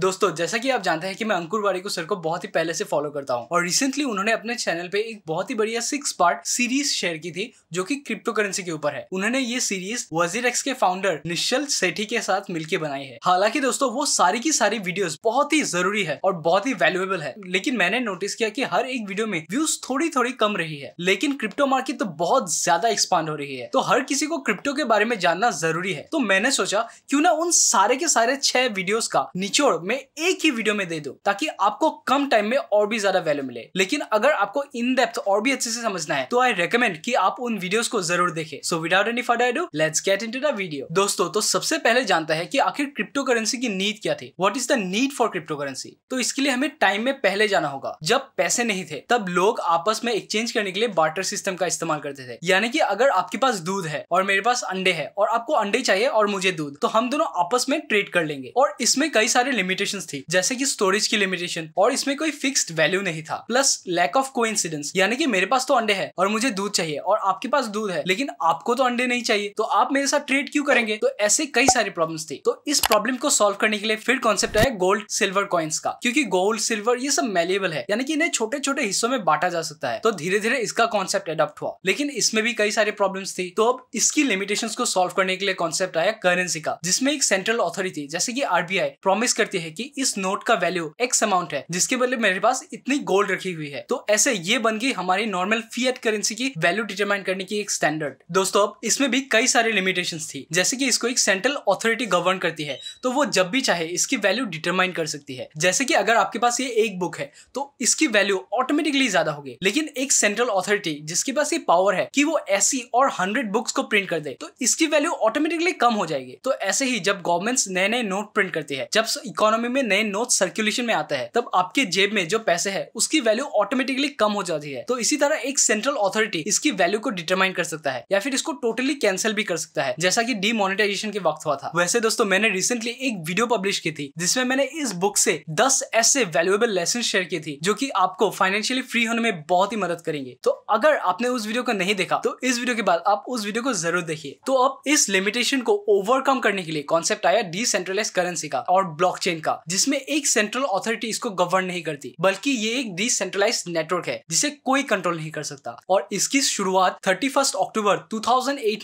दोस्तों जैसा कि आप जानते हैं कि मैं अंकुर को सर को बहुत ही पहले से फॉलो करता हूं और रिसेंटली उन्होंने अपने चैनल पे एक बहुत ही बढ़िया सिक्स पार्ट सीरीज शेयर की थी जो कि क्रिप्टो करेंसी के ऊपर है उन्होंने ये सीरीज वजीर एक्स के फाउंडर निश्चल सेठी के साथ मिलकर बनाई है हालांकि दोस्तों वो सारी की सारी वीडियो बहुत ही जरूरी है और बहुत ही वैल्यूएबल है लेकिन मैंने नोटिस किया कि हर एक वीडियो में व्यूज थोड़ी थोड़ी कम रही है लेकिन क्रिप्टो मार्केट तो बहुत ज्यादा एक्सपांड हो रही है तो हर किसी को क्रिप्टो के बारे में जानना जरूरी है तो मैंने सोचा क्यों ना उन सारे के सारे छह वीडियोज का निचोड़ ब्लॉग में एक ही वीडियो में दे दो ताकि आपको कम टाइम में और भी ज्यादा वैल्यू मिले लेकिन अगर आपको इन डेप्थ और भी अच्छे से समझना है तो आई रिकमेंड कि आप उन वीडियोस को जरूर देखें so without any further do let's get into the video दोस्तों तो सबसे पहले जानता है कि आखिर क्रिप्टो करेंसी की नीड क्या थी what is the need for cryptocurrency तो इसके लिए हमें टाइम में पहले जाना होगा जब पैसे नहीं थे तब लोग आपस में एक्सचेंज करने के लिए बार्टर सिस्टम का इस्तेमाल करते थे यानी कि अगर आपके पास दूध है और मेरे पास अंडे है और आपको अंडे चाहिए और मुझे दूध तो हम दोनों आपस में ट्रेड कर लेंगे और इसमें कई सारे लिमिट लिमिटेशन थी जैसे की स्टोरेज की लिमिटेशन और इसमें कोई फिक्स वैल्यू नहीं था प्लस लैक ऑफ को यानी कि मेरे पास तो अंडे है और मुझे दूध चाहिए और आपके पास दूध है लेकिन आपको तो अंडे नहीं चाहिए तो आप मेरे साथ ट्रेड क्यों करेंगे तो ऐसे कई सारी प्रॉब्लम थी तो इस प्रॉब्लम को सोल्व करने के लिए फिर कॉन्सेप्ट है गोल्ड सिल्वर कॉइन्स का क्योंकि गोल्ड सिल्वर ये सब मेलेबल है यानी कि इन्हें छोटे छोटे हिस्सों में बांटा जा सकता है तो धीरे धीरे इसका कॉन्सेप्ट एडॉप्ट हुआ लेकिन इसमें भी कई सारे प्रॉब्लम थी तो अब इसकी लिमिटेशन को सोल्व करने के लिए कॉन्सेप्ट आया करेंसी का जिसमें एक सेंट्रल अथॉरिटी जैसे की आरबीआई प्रॉमिस करती है हैं कि इस नोट का वैल्यू एक्स अमाउंट है जिसके बदले मेरे पास इतनी गोल्ड रखी हुई है तो ऐसे ये बन गई हमारी नॉर्मल फीएट करेंसी की वैल्यू डिटरमाइन करने की एक स्टैंडर्ड दोस्तों अब इसमें भी कई सारे लिमिटेशन थी जैसे की इसको एक सेंट्रल अथॉरिटी गवर्न करती है तो वो जब भी चाहे इसकी वैल्यू डिटरमाइन कर सकती है जैसे की अगर आपके पास ये एक बुक है तो इसकी वैल्यू ऑटोमेटिकली ज्यादा होगी लेकिन एक सेंट्रल अथॉरिटी जिसके पास ये पावर है कि वो ऐसी और हंड्रेड बुक्स को प्रिंट कर दे तो इसकी वैल्यू ऑटोमेटिकली कम हो जाएगी तो ऐसे ही जब गवर्नमेंट्स नए नए नोट प्रिंट करती है जब इकोनॉमी इकोनॉमी में नए नोट सर्कुलेशन में आता है तब आपके जेब में जो पैसे है उसकी वैल्यू ऑटोमेटिकली कम हो जाती है तो इसी तरह एक सेंट्रल अथॉरिटी इसकी वैल्यू को डिटरमाइन कर सकता है या फिर इसको टोटली कैंसिल भी कर सकता है जैसा की डिमोनिटाइजेशन के वक्त हुआ था वैसे दोस्तों मैंने रिसेंटली एक वीडियो पब्लिश की थी जिसमें मैंने इस बुक से दस ऐसे वैल्युएबल लेसन शेयर की थी जो की आपको फाइनेंशियली फ्री होने में बहुत ही मदद करेंगे तो अगर आपने उस वीडियो को नहीं देखा तो इस वीडियो के बाद आप उस वीडियो को जरूर देखिए तो अब इस लिमिटेशन को ओवरकम करने के लिए कॉन्सेप्ट आया डिसेंट्रलाइज करेंसी का और ब्लॉकचेन का जिसमें एक सेंट्रल अथॉरिटी इसको गवर्न नहीं करती बल्कि ये एक डिसेंट्रलाइज नेटवर्क है जिसे कोई कंट्रोल नहीं कर सकता और इसकी शुरुआत थर्टी अक्टूबर टू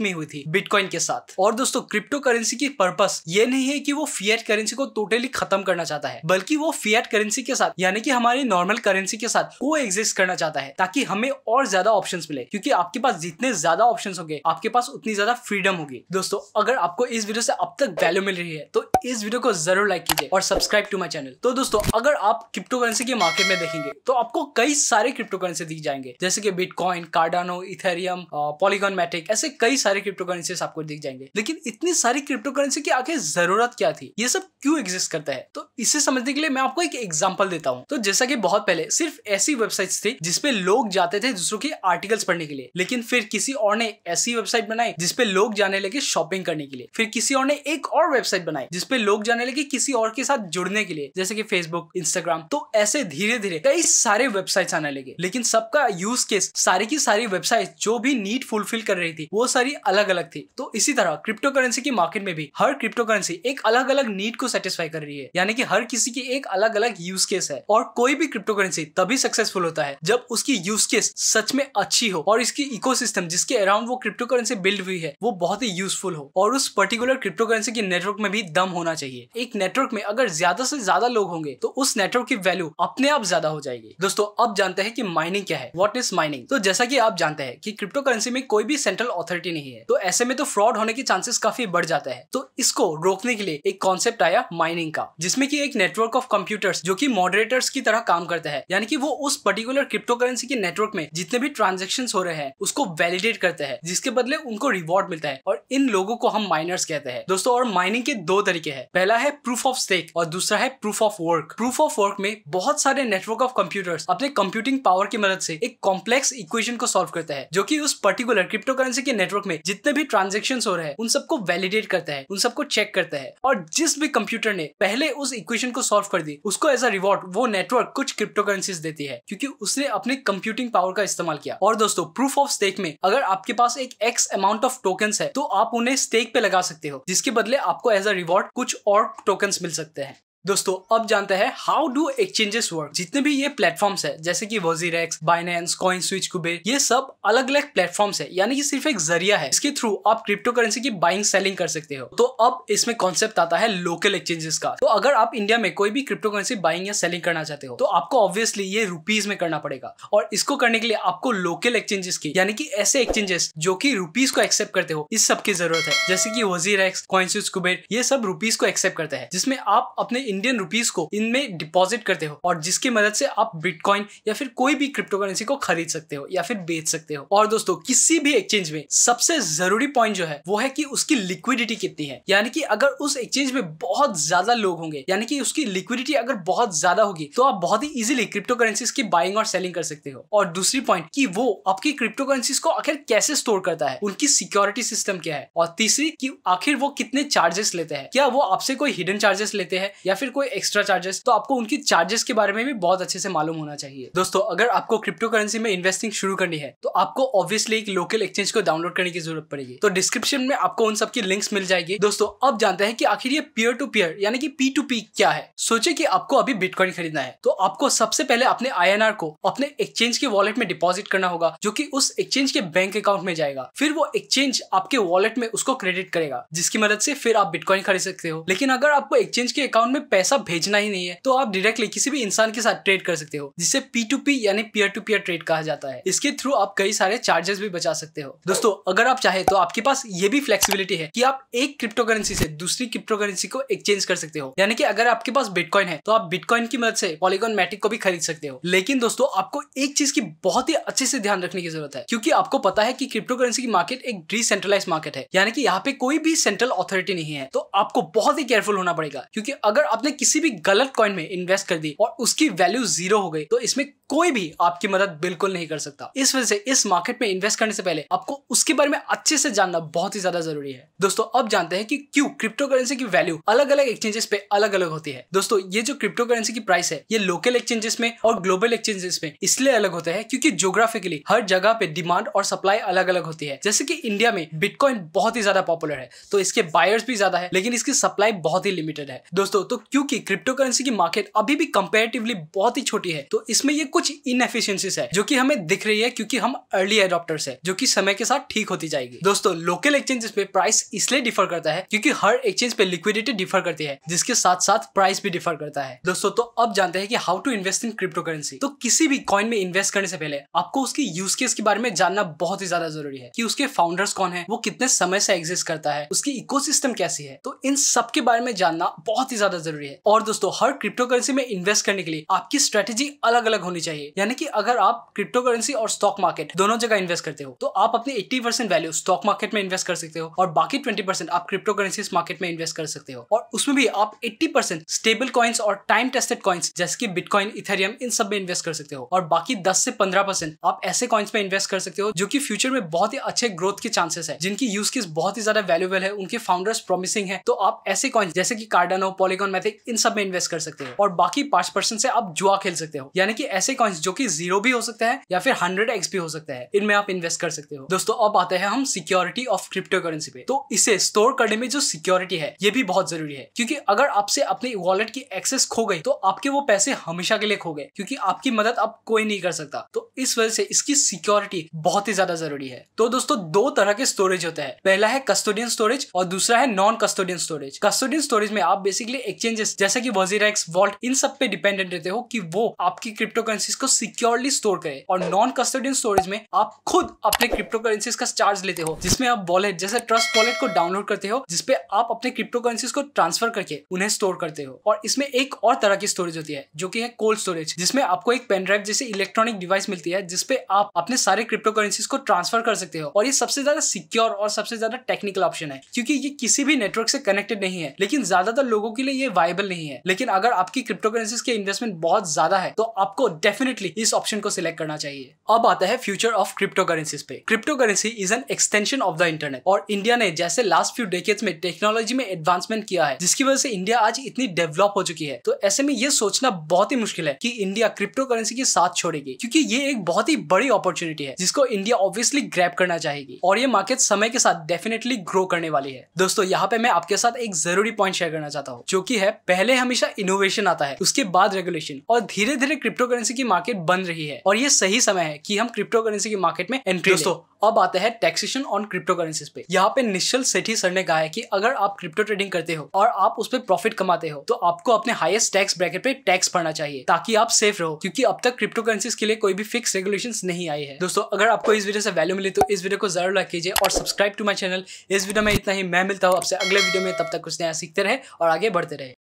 में हुई थी बिटकॉइन के साथ और दोस्तों क्रिप्टो करेंसी की पर्पस ये नहीं है कि वो फियट करेंसी को टोटली खत्म करना चाहता है बल्कि वो फियट करेंसी के साथ यानी कि हमारी नॉर्मल करेंसी के साथ को एग्जिस्ट करना चाहता है ताकि हमें और ज्यादा ऑप्शन मिले क्योंकि आपके पास जितने ज्यादा ऑप्शन होंगे आपके पास उतनी ज्यादा फ्रीडम होगी दोस्तों अगर आपको इस वीडियो से अब तक वैल्यू मिल रही है तो इस वीडियो को जरूर लाइक कीजिए और सब्सक्राइब टू माई चैनल तो दोस्तों अगर आप क्रिप्टो करेंसी के मार्केट में देखेंगे तो आपको कई सारे क्रिप्टो करेंसी दिख जाएंगे जैसे कि Bitcoin Cardano Ethereum Polygon Matic ऐसे कई सारे क्रिप्टो करेंसी आपको दिख जाएंगे लेकिन इतनी सारी क्रिप्टो करेंसी की आखिर जरूरत क्या थी ये सब क्यों एग्जिस्ट करता है तो इसे समझने के लिए मैं आपको एक एग्जाम्पल देता हूँ तो जैसा की बहुत पहले सिर्फ ऐसी वेबसाइट थी जिसपे लोग जाते थे दूसरों के आर्टिकल्स पढ़ने के लिए लेकिन फिर किसी और ने ऐसी वेबसाइट बनाई जिसपे लोग जाने लगे शॉपिंग करने के लिए फिर किसी और ने एक और वेबसाइट बनाई जिसपे लोग जाने लगे किसी और के साथ साथ जुड़ने के लिए जैसे कि फेसबुक इंस्टाग्राम तो ऐसे धीरे धीरे कई सारे वेबसाइट्स आने लगे लेकिन सबका यूज केस सारी की सारी वेबसाइट जो भी नीड फुलफिल कर रही थी वो सारी अलग अलग थी तो इसी तरह क्रिप्टो करेंसी की मार्केट में भी हर क्रिप्टो करेंसी एक अलग अलग नीड को सेटिस्फाई कर रही है यानी कि हर किसी की एक अलग अलग यूज केस है और कोई भी क्रिप्टो करेंसी तभी सक्सेसफुल होता है जब उसकी यूज केस सच में अच्छी हो और इसकी इको जिसके अराउंड वो क्रिप्टो करेंसी बिल्ड हुई है वो बहुत ही यूजफुल हो और उस पर्टिकुलर क्रिप्टो करेंसी के नेटवर्क में भी दम होना चाहिए एक नेटवर्क में अगर अगर ज्यादा से ज्यादा लोग होंगे तो उस नेटवर्क की वैल्यू अपने आप ज्यादा हो जाएगी दोस्तों अब जानते हैं कि माइनिंग क्या है वॉट इज माइनिंग तो जैसा की आप जानते हैं कि क्रिप्टो करेंसी में कोई भी सेंट्रल अथॉरिटी नहीं है तो ऐसे में तो फ्रॉड होने के चांसेस काफी बढ़ जाता है तो इसको रोकने के लिए एक कॉन्सेप्ट आया माइनिंग का जिसमे की एक नेटवर्क ऑफ कंप्यूटर्स जो की मॉडरेटर्स की तरह काम करते हैं यानी कि वो उस पर्टिकुलर क्रिप्टो करेंसी के नेटवर्क में जितने भी ट्रांजेक्शन हो रहे हैं उसको वैलिडेट करते हैं जिसके बदले उनको रिवॉर्ड मिलता है और इन लोगों को हम माइनर्स कहते हैं दोस्तों और माइनिंग के दो तरीके हैं पहला है प्रूफ ऑफ स्टेक और दूसरा है proof of work proof of work में बहुत सारे नेटवर्क ऑफ कंप्यूटर्स अपने कंप्यूटिंग पावर की मदद से एक कॉम्प्लेक्स इक्वेशन को सॉल्व करता है जो कि उस पर्टिकुलर क्रिप्टो करेंसी के नेटवर्क में जितने भी ट्रांजेक्शन हो रहे हैं उन सबको वैलिडेट करता है उन सबको चेक करता है और जिस भी कंप्यूटर ने पहले उस इक्वेशन को सॉल्व कर दी उसको एज अ रिवॉर्ड वो नेटवर्क कुछ क्रिप्टो करेंसीज देती है क्योंकि उसने अपने कंप्यूटिंग पावर का इस्तेमाल किया और दोस्तों प्रूफ ऑफ स्टेक में अगर आपके पास एक एक्स अमाउंट ऑफ टोकन है तो आप उन्हें स्टेक पे लगा सकते हो जिसके बदले आपको एज अ रिवॉर्ड कुछ और टोकन मिल सकते सकते हैं दोस्तों अब जानते हैं हाउ डू एक्सचेंजेस वर्क जितने भी ये प्लेटफॉर्म्स है जैसे कि WazirX Binance CoinSwitch Kuber ये सब अलग अलग प्लेटफॉर्म्स है यानी कि सिर्फ एक जरिया है इसके थ्रू आप क्रिप्टो करेंसी की बाइंग सेलिंग कर सकते हो तो अब इसमें कॉन्सेप्ट आता है लोकल एक्सचेंजेस का तो अगर आप इंडिया में कोई भी क्रिप्टो करेंसी बाइंग या सेलिंग करना चाहते हो तो आपको ऑब्वियसली ये रुपीज में करना पड़ेगा और इसको करने के लिए आपको लोकल एक्सचेंजेस की यानी कि ऐसे एक्सचेंजेस जो की रुपीज को एक्सेप्ट करते हो इस सब की जरूरत है जैसे की वजीर कॉइन स्विच कुबेर ये सब रुपीज को एक्सेप्ट करते हैं जिसमें आप अपने इंडियन रुपीज को इनमें डिपॉजिट करते हो और जिसकी मदद से आप बिटकॉइन या फिर कोई भी क्रिप्टो करेंसी को खरीद सकते हो या फिर बेच सकते हो और दोस्तों किसी भी एक्सचेंज में सबसे जरूरी पॉइंट जो है वो है कि उसकी लिक्विडिटी कितनी है यानी कि अगर उस एक्सचेंज में बहुत ज्यादा लोग होंगे यानी कि उसकी लिक्विडिटी अगर बहुत ज्यादा होगी तो आप बहुत ही इजिली क्रिप्टो करेंसीज की बाइंग और सेलिंग कर सकते हो और दूसरी पॉइंट कि वो आपकी क्रिप्टो करेंसीज को आखिर कैसे स्टोर करता है उनकी सिक्योरिटी सिस्टम क्या है और तीसरी कि आखिर वो कितने चार्जेस लेते हैं क्या वो आपसे कोई हिडन चार्जेस लेते हैं या फिर कोई एक्स्ट्रा चार्जेस तो आपको उनकी चार्जेस के बारे में भी बहुत अच्छे से मालूम होना चाहिए दोस्तों अगर आपको क्रिप्टो करेंसी में इन्वेस्टिंग शुरू करनी है तो आपको ऑब्वियसली एक लोकल एक्सचेंज को डाउनलोड करने की जरूरत पड़ेगी तो डिस्क्रिप्शन में आपको उन सबकी लिंक्स मिल जाएगी दोस्तों अब जानते हैं कि आखिर ये पीयर टू पीयर यानी कि पी टू पी क्या है सोचे कि आपको अभी बिटकॉइन खरीदना है तो आपको सबसे पहले अपने आई को अपने एक्सचेंज के वॉलेट में डिपॉजिट करना होगा जो की उस एक्सचेंज के बैंक अकाउंट में जाएगा फिर वो एक्सचेंज आपके वॉलेट में उसको क्रेडिट करेगा जिसकी मदद से फिर आप बिटकॉइन खरीद सकते हो लेकिन अगर आपको एक्सचेंज के अकाउंट में पैसा भेजना ही नहीं है तो आप डायरेक्टली किसी भी इंसान के साथ ट्रेड कर सकते हो जिसे पी टू पी यानी पीयर टू पीयर ट्रेड कहा जाता है इसके थ्रू आप कई सारे चार्जेस भी बचा सकते हो दोस्तों अगर आप चाहे तो आपके पास ये भी फ्लेक्सीबिलिटी है कि आप एक क्रिप्टो करेंसी से दूसरी क्रिप्टो करेंसी को एक्सचेंज कर सकते हो यानी कि अगर आपके पास बिटकॉइन है तो आप बिटकॉइन की मदद से पॉलीगॉन मैटिक को भी खरीद सकते हो लेकिन दोस्तों आपको एक चीज की बहुत ही अच्छे से ध्यान रखने की जरूरत है क्योंकि आपको पता है कि क्रिप्टो करेंसी की मार्केट एक डिसेंट्रलाइज मार्केट है यानी कि यहाँ पे कोई भी सेंट्रल अथॉरिटी नहीं है तो आपको बहुत ही केयरफुल होना पड़ेगा क्योंकि अगर आप आपने किसी भी गलत कॉइन में इन्वेस्ट कर दी और उसकी वैल्यू जीरो हो गई तो इसमें कोई भी आपकी मदद बिल्कुल नहीं कर सकता इस वजह से इस मार्केट में इन्वेस्ट करने से पहले आपको उसके बारे में अच्छे से जानना बहुत ही ज्यादा जरूरी है दोस्तों अब जानते हैं कि क्यों क्रिप्टो करेंसी की वैल्यू अलग अलग एक्सचेंजेस पे अलग अलग होती है दोस्तों ये जो क्रिप्टो करेंसी की प्राइस है ये लोकल एक्सचेंजेस में और ग्लोबल एक्सचेंजेस में इसलिए अलग होते हैं क्योंकि जोग्राफिकली हर जगह पे डिमांड और सप्लाई अलग अलग होती है जैसे की इंडिया में बिटकॉइन बहुत ही ज्यादा पॉपुलर है तो इसके बायर्स भी ज्यादा है लेकिन इसकी सप्लाई बहुत ही लिमिटेड है दोस्तों तो क्योंकि क्रिप्टो करेंसी की मार्केट अभी भी कंपेरेटिवली बहुत ही छोटी है तो इसमें ये कुछ इनएफिशियंसीज है जो कि हमें दिख रही है क्योंकि हम अर्ली एडोप्टर्स है जो कि समय के साथ ठीक होती जाएगी दोस्तों लोकल एक्सचेंजेस पे प्राइस इसलिए डिफर करता है क्योंकि हर एक्सचेंज पे लिक्विडिटी डिफर करती है जिसके साथ साथ प्राइस भी डिफर करता है दोस्तों तो अब जानते हैं कि how to invest in cryptocurrency तो किसी भी कॉइन में इन्वेस्ट करने से पहले आपको उसकी यूज केस के बारे में जानना बहुत ही ज्यादा जरूरी है कि उसके फाउंडर्स कौन है वो कितने समय से एग्जिस्ट करता है उसकी इकोसिस्टम कैसी है तो इन सब के बारे में जानना बहुत ही ज्यादा जरूरी जरूरी है और दोस्तों हर क्रिप्टो करेंसी में इन्वेस्ट करने के लिए आपकी स्ट्रेटेजी अलग अलग होनी चाहिए यानी कि अगर आप क्रिप्टो करेंसी और स्टॉक मार्केट दोनों जगह इन्वेस्ट करते हो तो आप अपनी eighty percent value stock market में इन्वेस्ट कर सकते हो और बाकी ट्वेंटी परसेंट आप क्रिप्टो करेंसी मार्केट में इन्वेस्ट कर सकते हो और उसमें भी आप एट्टी परसेंट स्टेबल कॉइन्स और टाइम टेस्टेड कॉइन्स जैसे कि बिटकॉइन इथेरियम इन सब में इन्वेस्ट कर सकते हो और बाकी दस से पंद्रह परसेंट आप ऐसे कॉइन्स में इन्वेस्ट कर सकते हो जो कि फ्यूचर में बहुत ही अच्छे ग्रोथ के चांसेस है जिनकी यूज केस बहुत ही ज्यादा वैल्यूबल है उनके फाउंडर्स प्रोमिसिंग है तो आप ऐसे कॉइन्स जैसे कि हो पॉलिकॉन मैथ सिंथेटिक इन सब में इन्वेस्ट कर सकते हो और बाकी पांच परसेंट से आप जुआ खेल सकते हो यानी कि ऐसे कॉइन्स जो कि जीरो भी हो सकते हैं या फिर हंड्रेड एक्स भी हो सकते हैं इनमें आप इन्वेस्ट कर सकते हो दोस्तों अब आते हैं हम सिक्योरिटी ऑफ क्रिप्टो करेंसी पे तो इसे स्टोर करने में जो सिक्योरिटी है ये भी बहुत जरूरी है क्योंकि अगर आपसे अपने वॉलेट की एक्सेस खो गई तो आपके वो पैसे हमेशा के लिए खो गए क्योंकि आपकी मदद अब कोई नहीं कर सकता तो इस वजह से इसकी सिक्योरिटी बहुत ही ज्यादा जरूरी है तो दोस्तों दो तरह के स्टोरेज होते हैं पहला है कस्टोडियन स्टोरेज और दूसरा है non custodian storage custodian storage में आप बेसिकली एक्सचेंज एक्सचेंजेस जैसे कि वजीरा एक्स वॉल्ट इन सब पे डिपेंडेंट रहते हो कि वो आपकी क्रिप्टो करेंसीज को सिक्योरली स्टोर करे और नॉन कस्टोडियन स्टोरेज में आप खुद अपने क्रिप्टो करेंसीज का चार्ज लेते हो जिसमें आप वॉलेट जैसे ट्रस्ट वॉलेट को डाउनलोड करते हो जिसपे आप अपने क्रिप्टो करेंसीज को ट्रांसफर करके उन्हें स्टोर करते हो और इसमें एक और तरह की स्टोरेज होती है जो की है कोल्ड स्टोरेज जिसमें आपको एक पेनड्राइव जैसे इलेक्ट्रॉनिक डिवाइस मिलती है जिसपे आप अपने सारे क्रिप्टो करेंसीज को ट्रांसफर कर सकते हो और ये सबसे ज्यादा सिक्योर और सबसे ज्यादा टेक्निकल ऑप्शन है क्योंकि ये किसी भी नेटवर्क से कनेक्टेड नहीं है लेकिन ज्यादातर लोगों के लिए ये वाई वायबल नहीं है लेकिन अगर आपकी क्रिप्टो करेंसी के इन्वेस्टमेंट बहुत ज्यादा है तो आपको डेफिनेटली इस ऑप्शन को सिलेक्ट करना चाहिए अब आता है फ्यूचर ऑफ क्रिप्टो करेंसी पे cryptocurrency is an extension of the internet और इंडिया ने जैसे लास्ट फ्यू डेकेट्स में टेक्नोलॉजी में एडवांसमेंट किया है जिसकी वजह से इंडिया आज इतनी डेवलप हो चुकी है तो ऐसे में ये सोचना बहुत ही मुश्किल है कि इंडिया क्रिप्टो करेंसी के साथ छोड़ेगी क्योंकि ये एक बहुत ही बड़ी अपॉर्चुनिटी है जिसको इंडिया ऑब्वियसली ग्रैप करना चाहेगी और ये मार्केट समय के साथ डेफिनेटली ग्रो करने वाली है दोस्तों यहाँ पे मैं आपके साथ एक जरूरी पॉइंट शेयर करना चाहता हूँ जो की है पहले हमेशा इनोवेशन आता है उसके बाद रेगुलेशन और धीरे धीरे क्रिप्टो करेंसी की मार्केट बन रही है और ये सही समय है कि हम क्रिप्टो करेंसी की मार्केट में एंट्री दोस्तों अब आते हैं टैक्सेशन ऑन क्रिप्टो करेंसी पे यहाँ पे निश्चल सेठी सर ने कहा है कि अगर आप क्रिप्टो ट्रेडिंग करते हो और आप उस पर प्रॉफिट कमाते हो तो आपको अपने हाईएस्ट टैक्स ब्रैकेट पे टैक्स भरना चाहिए ताकि आप सेफ रहो क्योंकि अब तक क्रिप्टो करेंसीज के लिए कोई भी फिक्स रेगुलेशन नहीं आई है दोस्तों अगर आपको इस वीडियो से वैल्यू मिली तो इस वीडियो को जरूर लाइक कीजिए और सब्सक्राइब टू माई चैनल इस वीडियो में इतना ही मैं मिलता हूँ आपसे अगले वीडियो में तब तक कुछ नया सीखते रहे और आगे बढ़ते रहे